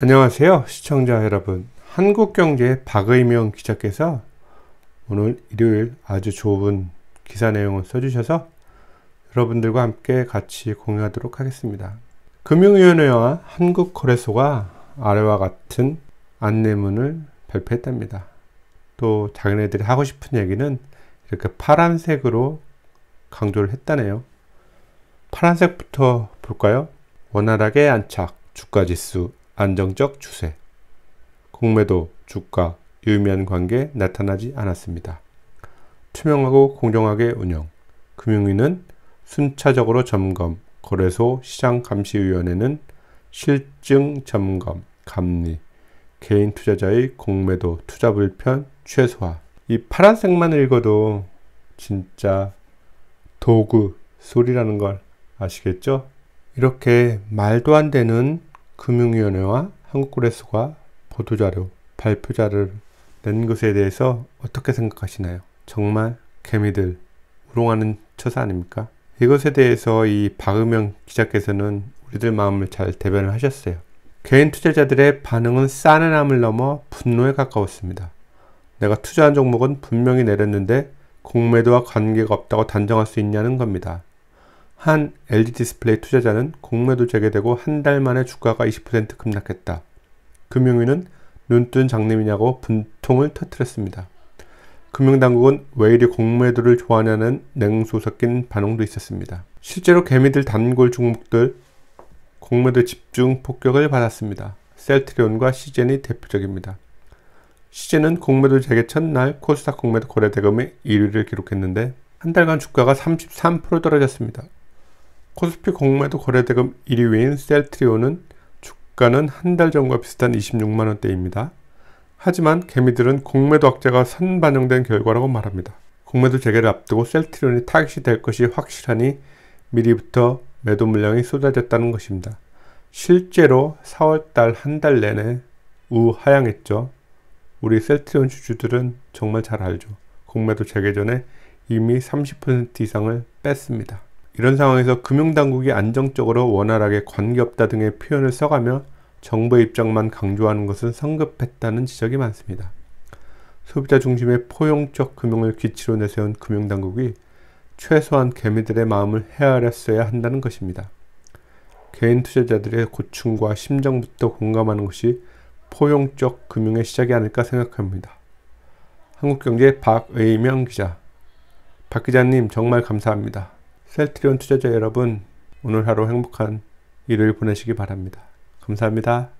안녕하세요 시청자 여러분 한국경제 박의명 기자께서 오늘 일요일 아주 좋은 기사 내용을 써주셔서 여러분들과 함께 같이 공유하도록 하겠습니다 금융위원회와 한국거래소가 아래와 같은 안내문을 발표했답니다 또 자기네들이 하고 싶은 얘기는 이렇게 파란색으로 강조를 했다네요 파란색부터 볼까요 원활하게 안착 주가지수 안정적 추세, 공매도, 주가, 유의미한 관계 나타나지 않았습니다. 투명하고 공정하게 운영, 금융위는 순차적으로 점검, 거래소 시장감시위원회는 실증 점검, 감리, 개인 투자자의 공매도, 투자 불편 최소화. 이 파란색만 읽어도 진짜 도구, 소리라는 걸 아시겠죠? 이렇게 말도 안 되는 금융위원회와 한국고레스가 보도자료, 발표자를 낸 것에 대해서 어떻게 생각하시나요? 정말 개미들 우롱하는 처사 아닙니까? 이것에 대해서 이박은영 기자께서는 우리들 마음을 잘 대변을 하셨어요. 개인 투자자들의 반응은 싸늘함을 넘어 분노에 가까웠습니다. 내가 투자한 종목은 분명히 내렸는데 공매도와 관계가 없다고 단정할 수 있냐는 겁니다. 한 LG e 디스플레이 투자자는 공매도 재개되고 한 달 만에 주가가 20% 급락했다. 금융위는 눈뜬 장님이냐고 분통을 터뜨렸습니다. 금융당국은 왜 이리 공매도를 좋아하냐는 냉소 섞인 반응도 있었습니다. 실제로 개미들 단골 종목들 공매도 집중 폭격을 받았습니다. 셀트리온과 시젠이 대표적입니다. 시젠은 공매도 재개 첫날 코스닥 공매도 거래 대금의 1위를 기록했는데 한 달간 주가가 33% 떨어졌습니다. 코스피 공매도 거래대금 1위인 셀트리온은 주가는 한 달 전과 비슷한 26만원대입니다. 하지만 개미들은 공매도 악재가 선반영된 결과라고 말합니다. 공매도 재개를 앞두고 셀트리온이 타깃이 될 것이 확실하니 미리부터 매도 물량이 쏟아졌다는 것입니다. 실제로 4월달 한 달 내내 우하향했죠. 우리 셀트리온 주주들은 정말 잘 알죠. 공매도 재개 전에 이미 30% 이상을 뺐습니다. 이런 상황에서 금융당국이 안정적으로 원활하게 관계없다 등의 표현을 써가며 정부의 입장만 강조하는 것은 성급했다는 지적이 많습니다. 소비자 중심의 포용적 금융을 기치로 내세운 금융당국이 최소한 개미들의 마음을 헤아렸어야 한다는 것입니다. 개인 투자자들의 고충과 심정부터 공감하는 것이 포용적 금융의 시작이 아닐까 생각합니다. 한국경제 박의명 기자 박 기자님 정말 감사합니다. 셀트리온 투자자 여러분, 오늘 하루 행복한 일을 보내시기 바랍니다. 감사합니다.